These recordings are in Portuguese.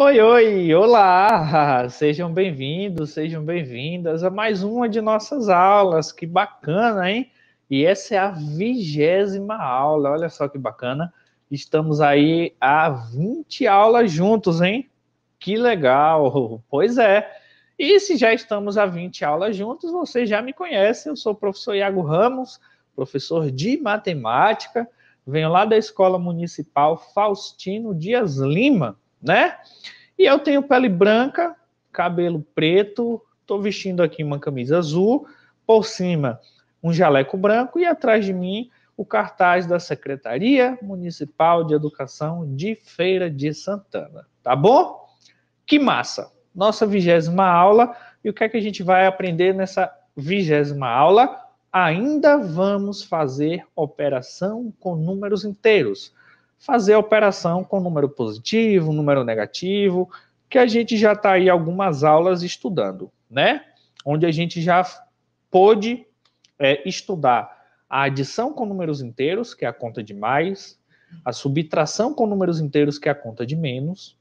Oi, oi, olá! Sejam bem-vindos, sejam bem-vindas a mais uma de nossas aulas. Que bacana, hein? E essa é a vigésima aula, olha só que bacana. Estamos aí a 20 aulas juntos, hein? Que legal! Pois é. E se já estamos a 20 aulas juntos, você já me conhece. Eu sou o professor Iago Ramos, professor de matemática. Venho lá da Escola Municipal Faustino Dias Lima né? E eu tenho pele branca, cabelo preto, estou vestindo aqui uma camisa azul, por cima um jaleco branco e atrás de mim o cartaz da Secretaria Municipal de Educação de Feira de Santana, tá bom? Que massa! Nossa vigésima aula e o que é que a gente vai aprender nessa vigésima aula? Ainda vamos fazer operação com números inteiros fazer a operação com número positivo, número negativo, que a gente já está aí algumas aulas estudando, né? Onde a gente já pôde é, estudar a adição com números inteiros, que é a conta de mais, a subtração com números inteiros, que é a conta de menos,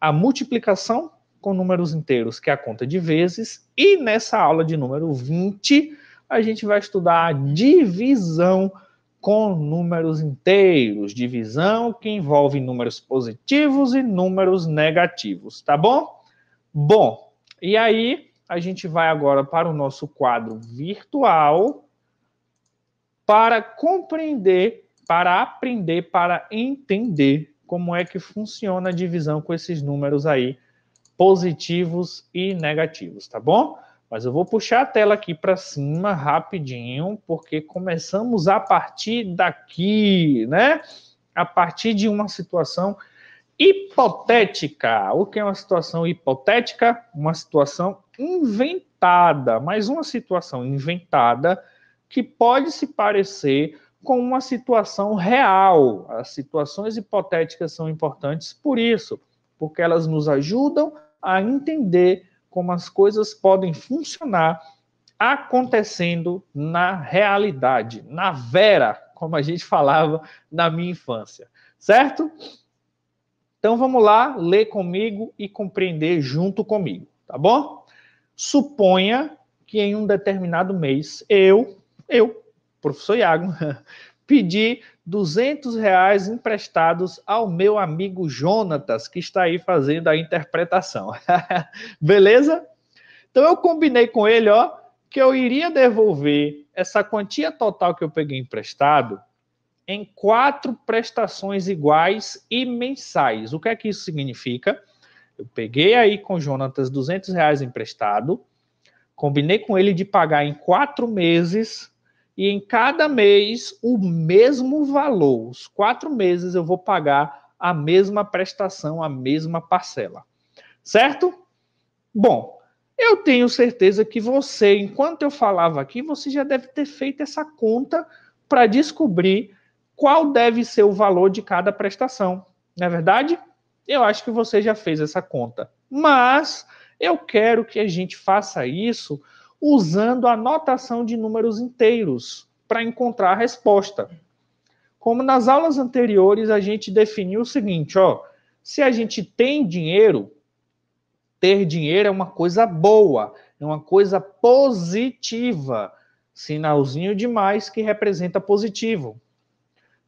a multiplicação com números inteiros, que é a conta de vezes, e nessa aula de número 20, a gente vai estudar a divisão com números inteiros, divisão que envolve números positivos e números negativos, tá bom? Bom, e aí a gente vai agora para o nosso quadro virtual para compreender, para aprender, para entender como é que funciona a divisão com esses números aí positivos e negativos, tá bom? Mas eu vou puxar a tela aqui para cima rapidinho, porque começamos a partir daqui, né? A partir de uma situação hipotética. O que é uma situação hipotética? Uma situação inventada, mas uma situação inventada que pode se parecer com uma situação real. As situações hipotéticas são importantes por isso, porque elas nos ajudam a entender como as coisas podem funcionar acontecendo na realidade, na vera, como a gente falava na minha infância, certo? Então vamos lá, ler comigo e compreender junto comigo, tá bom? Suponha que em um determinado mês eu, eu, professor Iago, pedi 200 reais emprestados ao meu amigo Jonatas, que está aí fazendo a interpretação. Beleza? Então eu combinei com ele, ó, que eu iria devolver essa quantia total que eu peguei emprestado em quatro prestações iguais e mensais. O que é que isso significa? Eu peguei aí com o Jonatas 200 reais emprestado, combinei com ele de pagar em quatro meses e em cada mês o mesmo valor. Os quatro meses eu vou pagar a mesma prestação, a mesma parcela. Certo? Bom, eu tenho certeza que você, enquanto eu falava aqui, você já deve ter feito essa conta para descobrir qual deve ser o valor de cada prestação. Não é verdade? Eu acho que você já fez essa conta. Mas eu quero que a gente faça isso usando a notação de números inteiros para encontrar a resposta. Como nas aulas anteriores, a gente definiu o seguinte, ó, se a gente tem dinheiro, ter dinheiro é uma coisa boa, é uma coisa positiva, sinalzinho de mais que representa positivo.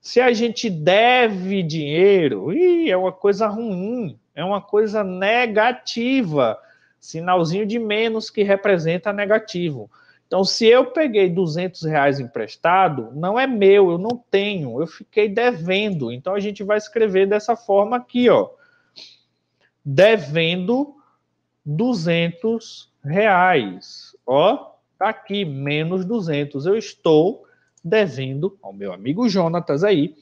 Se a gente deve dinheiro, ih, é uma coisa ruim, é uma coisa negativa, sinalzinho de menos que representa negativo. Então, se eu peguei 200 reais emprestado, não é meu, eu não tenho, eu fiquei devendo. Então, a gente vai escrever dessa forma aqui, ó. Devendo 200 reais. Ó, tá aqui, menos 200. Eu estou devendo ao meu amigo Jonatas aí,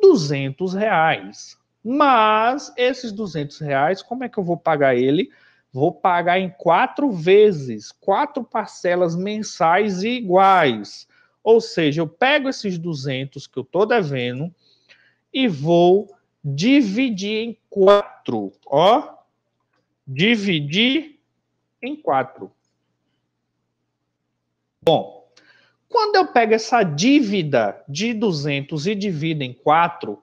200 reais. Mas esses 200 reais, como é que eu vou pagar ele? vou pagar em quatro vezes, quatro parcelas mensais iguais. Ou seja, eu pego esses 200 que eu estou devendo e vou dividir em quatro. Ó, dividir em quatro. Bom, quando eu pego essa dívida de 200 e divido em quatro,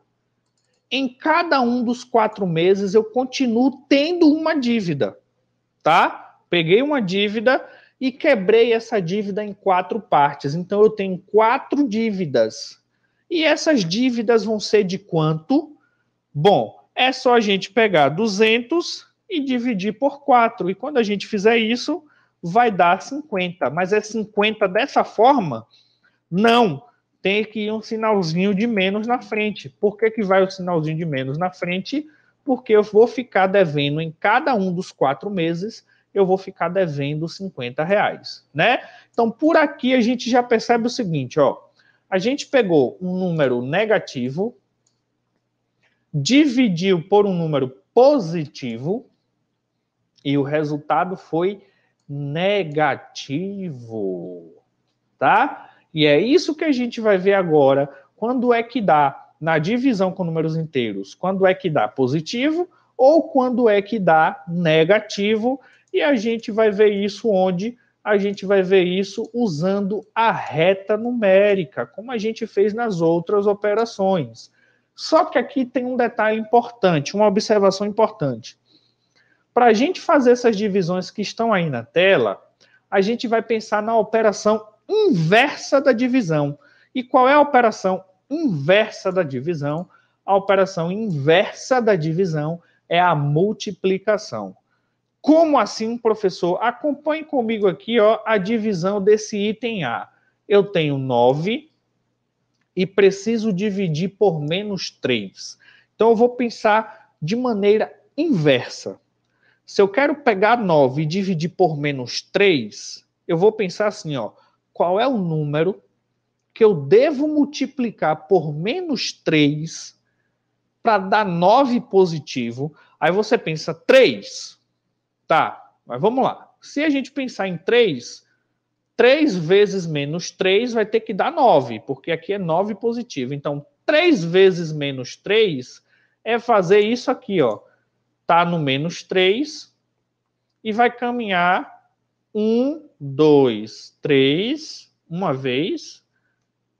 em cada um dos quatro meses eu continuo tendo uma dívida tá? Peguei uma dívida e quebrei essa dívida em quatro partes. Então eu tenho quatro dívidas. E essas dívidas vão ser de quanto? Bom, é só a gente pegar 200 e dividir por 4. E quando a gente fizer isso, vai dar 50. Mas é 50 dessa forma? Não. Tem que ir um sinalzinho de menos na frente. Por que, que vai o sinalzinho de menos na frente? porque eu vou ficar devendo em cada um dos quatro meses, eu vou ficar devendo 50 reais, né? Então, por aqui a gente já percebe o seguinte, ó. A gente pegou um número negativo, dividiu por um número positivo, e o resultado foi negativo, tá? E é isso que a gente vai ver agora. Quando é que dá na divisão com números inteiros, quando é que dá positivo ou quando é que dá negativo, e a gente vai ver isso onde a gente vai ver isso usando a reta numérica, como a gente fez nas outras operações. Só que aqui tem um detalhe importante, uma observação importante. Para a gente fazer essas divisões que estão aí na tela, a gente vai pensar na operação inversa da divisão. E qual é a operação inversa da divisão. A operação inversa da divisão é a multiplicação. Como assim, professor? Acompanhe comigo aqui ó, a divisão desse item A. Eu tenho 9 e preciso dividir por menos 3. Então, eu vou pensar de maneira inversa. Se eu quero pegar 9 e dividir por menos 3, eu vou pensar assim, ó, qual é o número que eu devo multiplicar por menos 3 para dar 9 positivo. Aí você pensa 3. Tá, mas vamos lá. Se a gente pensar em 3, 3 vezes menos 3 vai ter que dar 9, porque aqui é 9 positivo. Então, 3 vezes menos 3 é fazer isso aqui, ó. Tá no menos 3 e vai caminhar 1, 2, 3, uma vez,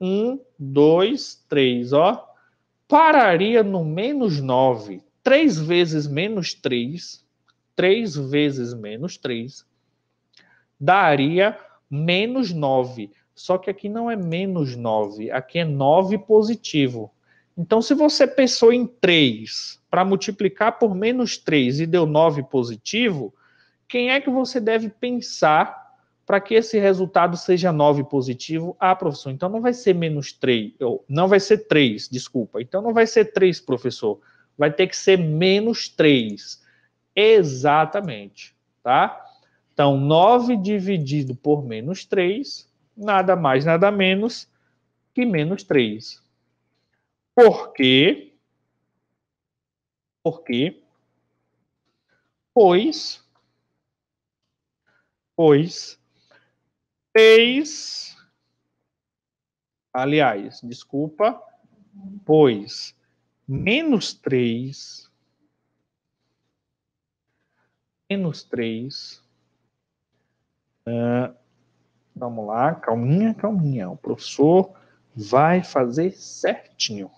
um, dois, três, ó. Pararia no menos nove. Três vezes menos três. Três vezes menos três. Daria menos nove. Só que aqui não é menos nove. Aqui é nove positivo. Então, se você pensou em 3 para multiplicar por menos 3 e deu 9 positivo, quem é que você deve pensar para que esse resultado seja 9 positivo, ah, professor, então não vai ser menos 3, não vai ser 3, desculpa, então não vai ser 3, professor, vai ter que ser menos 3. Exatamente, tá? Então, 9 dividido por menos 3, nada mais, nada menos que menos 3. Por quê? Por quê? Pois, pois Fez. Aliás, desculpa. Pois menos 3. Menos 3. Uh, ah, vamos lá, calminha, calminha. O professor vai fazer certinho.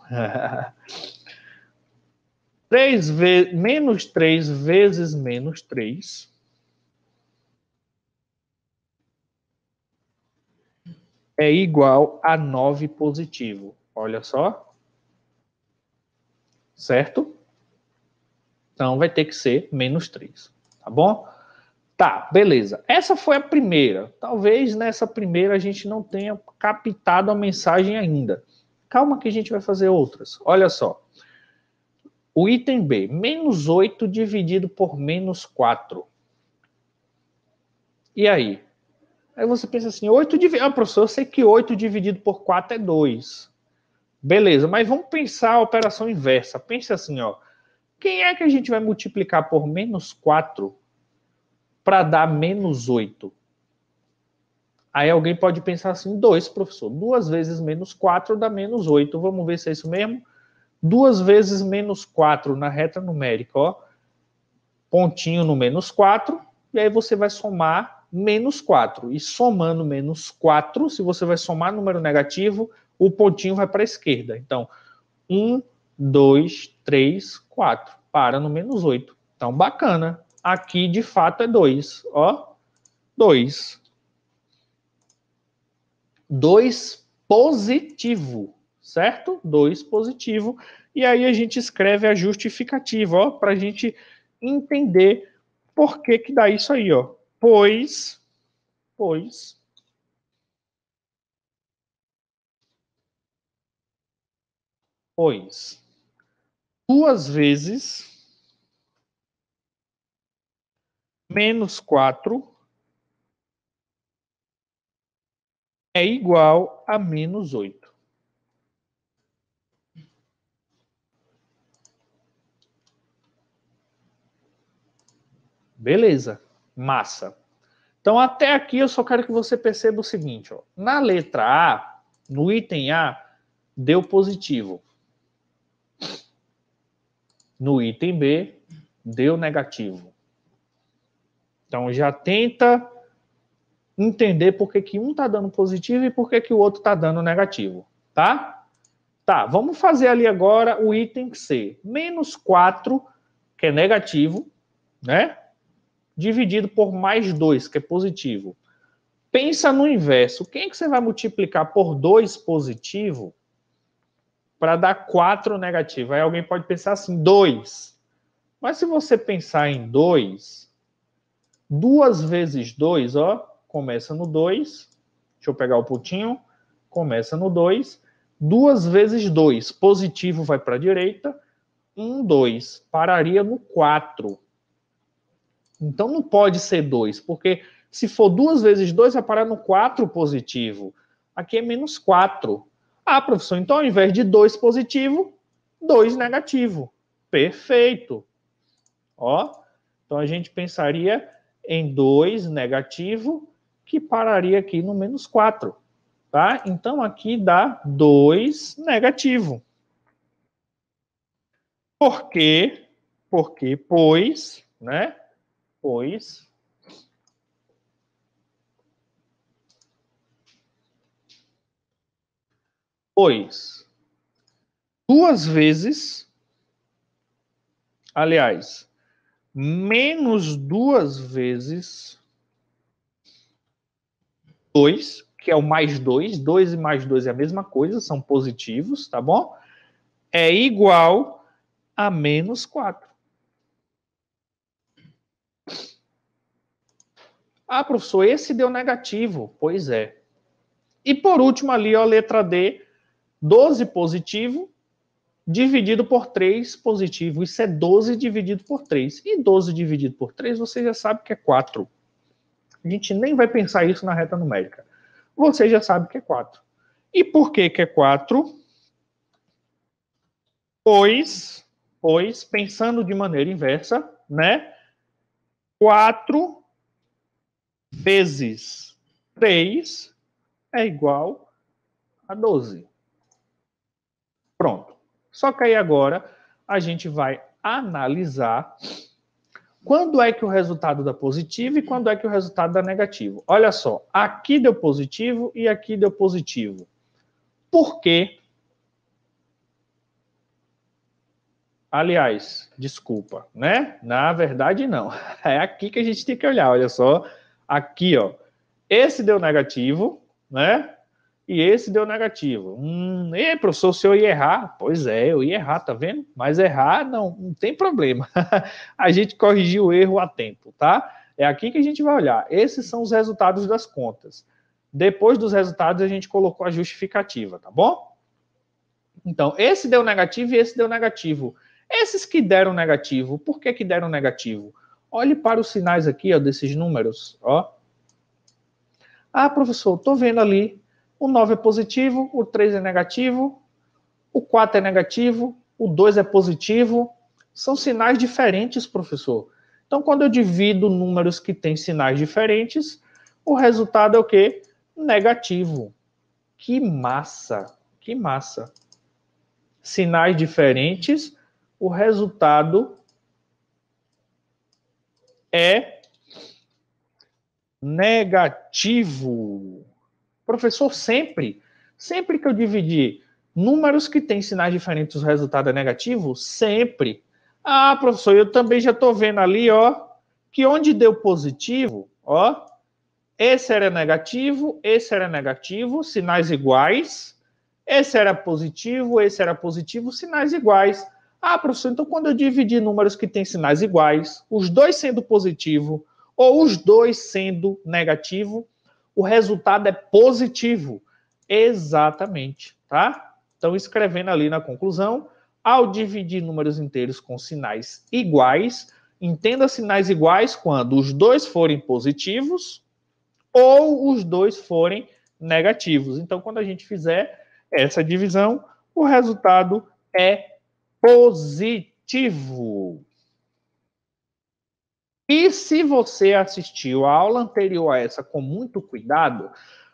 3 menos 3 vezes menos 3 é igual a 9 positivo. Olha só. Certo? Então vai ter que ser menos 3. Tá bom? Tá, beleza. Essa foi a primeira. Talvez nessa primeira a gente não tenha captado a mensagem ainda. Calma que a gente vai fazer outras. Olha só. O item B, menos 8 dividido por menos 4. E aí? Aí você pensa assim, 8 dividido. Ah, professor, eu sei que 8 dividido por 4 é 2. Beleza, mas vamos pensar a operação inversa. Pense assim, ó. Quem é que a gente vai multiplicar por menos 4 para dar menos 8? Aí alguém pode pensar assim, 2, professor. 2 vezes menos 4 dá menos 8. Vamos ver se é isso mesmo? 2 vezes menos 4 na reta numérica, ó. Pontinho no menos 4. E aí você vai somar menos 4. E somando menos 4, se você vai somar número negativo, o pontinho vai para a esquerda. Então, 1, 2, 3, 4. Para no menos 8. Então, bacana. Aqui, de fato, é 2. Ó, 2. 2 positivo, certo? 2 positivo. E aí a gente escreve a justificativa, ó, para a gente entender por que que dá isso aí, ó pois, pois, pois, duas vezes menos quatro é igual a menos oito. Beleza massa. Então, até aqui, eu só quero que você perceba o seguinte: ó. na letra A, no item A, deu positivo. No item B, deu negativo. Então, já tenta entender por que, que um está dando positivo e por que, que o outro está dando negativo, tá? Tá, vamos fazer ali agora o item C. Menos 4, que é negativo, né? dividido por mais 2, que é positivo. Pensa no inverso. Quem é que você vai multiplicar por 2 positivo para dar 4 negativo? Aí alguém pode pensar assim, 2. Mas se você pensar em 2, 2 vezes 2, ó, começa no 2. Deixa eu pegar o putinho. Começa no 2. 2 vezes 2, positivo vai para a direita. 1, um, 2, pararia no 4. Então não pode ser dois, porque se for duas vezes dois, vai parar no 4 positivo. Aqui é menos 4. Ah, professor, então ao invés de 2 positivo, 2 negativo. Perfeito. Ó, então a gente pensaria em 2 negativo, que pararia aqui no menos 4. Tá? Então aqui dá 2 negativo. Por quê? Porque, pois, né? pois Pois, duas vezes, aliás, menos duas vezes dois, que é o mais dois, dois e mais dois é a mesma coisa, são positivos, tá bom? É igual a menos quatro. Ah, professor, esse deu negativo. Pois é. E por último, ali, ó, a letra D, 12 positivo dividido por 3 positivo. Isso é 12 dividido por 3. E 12 dividido por 3, você já sabe que é 4. A gente nem vai pensar isso na reta numérica. Você já sabe que é 4. E por que, que é 4? Pois, pois, pensando de maneira inversa, né? 4 vezes 3 é igual a 12. Pronto. Só que aí agora a gente vai analisar quando é que o resultado dá positivo e quando é que o resultado dá negativo. Olha só, aqui deu positivo e aqui deu positivo. Por quê? Aliás, desculpa, né? Na verdade, não. É aqui que a gente tem que olhar, olha só. Aqui, ó. Esse deu negativo, né? E esse deu negativo. Hum, e professor, se eu ia errar? Pois é, eu ia errar, tá vendo? Mas errar não, não tem problema. a gente corrigiu o erro a tempo, tá? É aqui que a gente vai olhar. Esses são os resultados das contas. Depois dos resultados, a gente colocou a justificativa, tá bom? Então, esse deu negativo e esse deu negativo. Esses que deram negativo, por que, que deram negativo? Olhe para os sinais aqui ó, desses números. Ó. Ah, professor, estou vendo ali. O 9 é positivo, o 3 é negativo, o 4 é negativo, o 2 é positivo. São sinais diferentes, professor. Então, quando eu divido números que têm sinais diferentes, o resultado é o quê? Negativo. Que massa! Que massa! Sinais diferentes, o resultado é negativo. Professor, sempre, sempre que eu dividir números que têm sinais diferentes, o resultado é negativo? Sempre. Ah, professor, eu também já estou vendo ali, ó, que onde deu positivo, ó, esse era negativo, esse era negativo, sinais iguais. Esse era positivo, esse era positivo, sinais iguais. Ah, professor, então quando eu dividir números que têm sinais iguais, os dois sendo positivo ou os dois sendo negativo, o resultado é positivo. Exatamente, tá? Então, escrevendo ali na conclusão, ao dividir números inteiros com sinais iguais, entenda sinais iguais quando os dois forem positivos ou os dois forem negativos. Então, quando a gente fizer essa divisão, o resultado é positivo. E se você assistiu a aula anterior a essa com muito cuidado,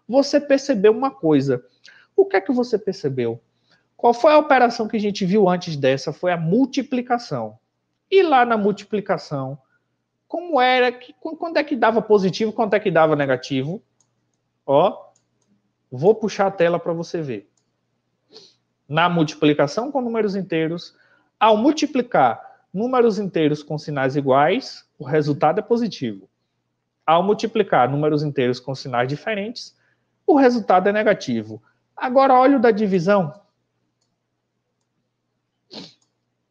você percebeu uma coisa. O que é que você percebeu? Qual foi a operação que a gente viu antes dessa? Foi a multiplicação. E lá na multiplicação, como era, que, quando é que dava positivo, quanto é que dava negativo? Ó, vou puxar a tela para você ver na multiplicação com números inteiros. Ao multiplicar números inteiros com sinais iguais, o resultado é positivo. Ao multiplicar números inteiros com sinais diferentes, o resultado é negativo. Agora, olha o da divisão.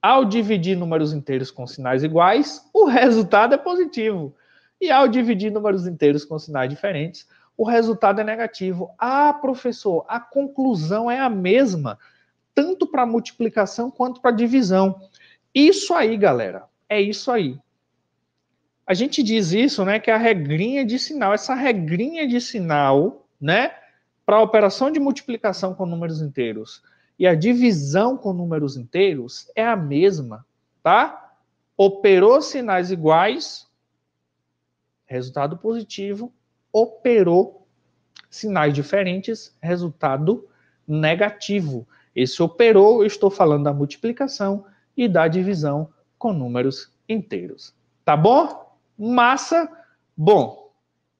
Ao dividir números inteiros com sinais iguais, o resultado é positivo. E ao dividir números inteiros com sinais diferentes, o resultado é negativo. Ah, professor, a conclusão é a mesma tanto para multiplicação quanto para divisão. Isso aí, galera, é isso aí. A gente diz isso, né, que é a regrinha de sinal, essa regrinha de sinal, né, para a operação de multiplicação com números inteiros e a divisão com números inteiros é a mesma, tá? Operou sinais iguais, resultado positivo, operou sinais diferentes, resultado negativo. Esse operou, estou falando da multiplicação e da divisão com números inteiros. Tá bom? Massa? Bom,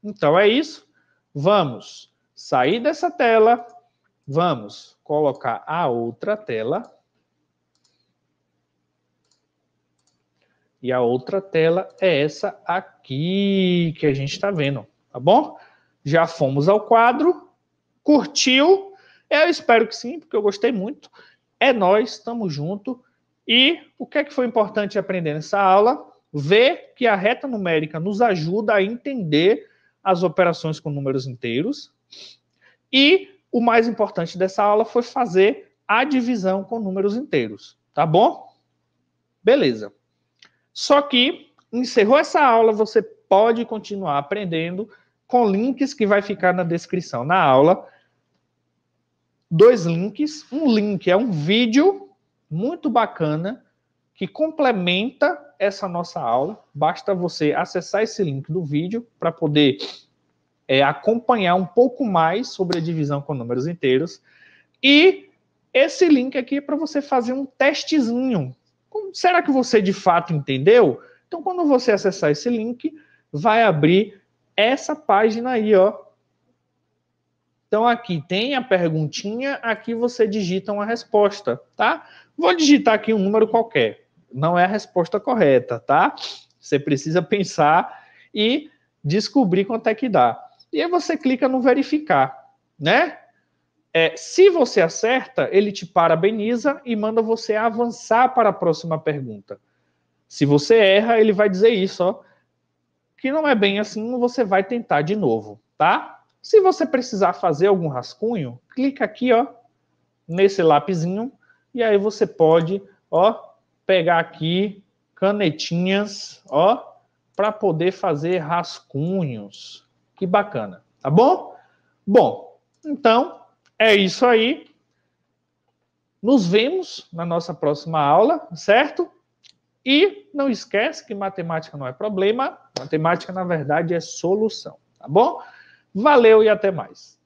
então é isso. Vamos sair dessa tela, vamos colocar a outra tela. E a outra tela é essa aqui que a gente está vendo, tá bom? Já fomos ao quadro, curtiu, eu espero que sim, porque eu gostei muito. É nós, estamos junto. E o que é que foi importante aprender nessa aula? Ver que a reta numérica nos ajuda a entender as operações com números inteiros. E o mais importante dessa aula foi fazer a divisão com números inteiros, tá bom? Beleza. Só que encerrou essa aula, você pode continuar aprendendo com links que vai ficar na descrição na aula dois links. Um link é um vídeo muito bacana que complementa essa nossa aula. Basta você acessar esse link do vídeo para poder é, acompanhar um pouco mais sobre a divisão com números inteiros. E esse link aqui é para você fazer um testezinho. Será que você de fato entendeu? Então, quando você acessar esse link, vai abrir essa página aí, ó, então aqui tem a perguntinha, aqui você digita uma resposta, tá? Vou digitar aqui um número qualquer. Não é a resposta correta, tá? Você precisa pensar e descobrir quanto é que dá. E aí você clica no verificar, né? É, se você acerta, ele te parabeniza e manda você avançar para a próxima pergunta. Se você erra, ele vai dizer isso, ó, que não é bem assim, você vai tentar de novo, tá? Se você precisar fazer algum rascunho, clica aqui, ó, nesse lapisinho, e aí você pode, ó, pegar aqui canetinhas, ó, para poder fazer rascunhos. Que bacana, tá bom? Bom, então é isso aí. Nos vemos na nossa próxima aula, certo? E não esquece que matemática não é problema, matemática na verdade é solução, tá bom? Valeu e até mais.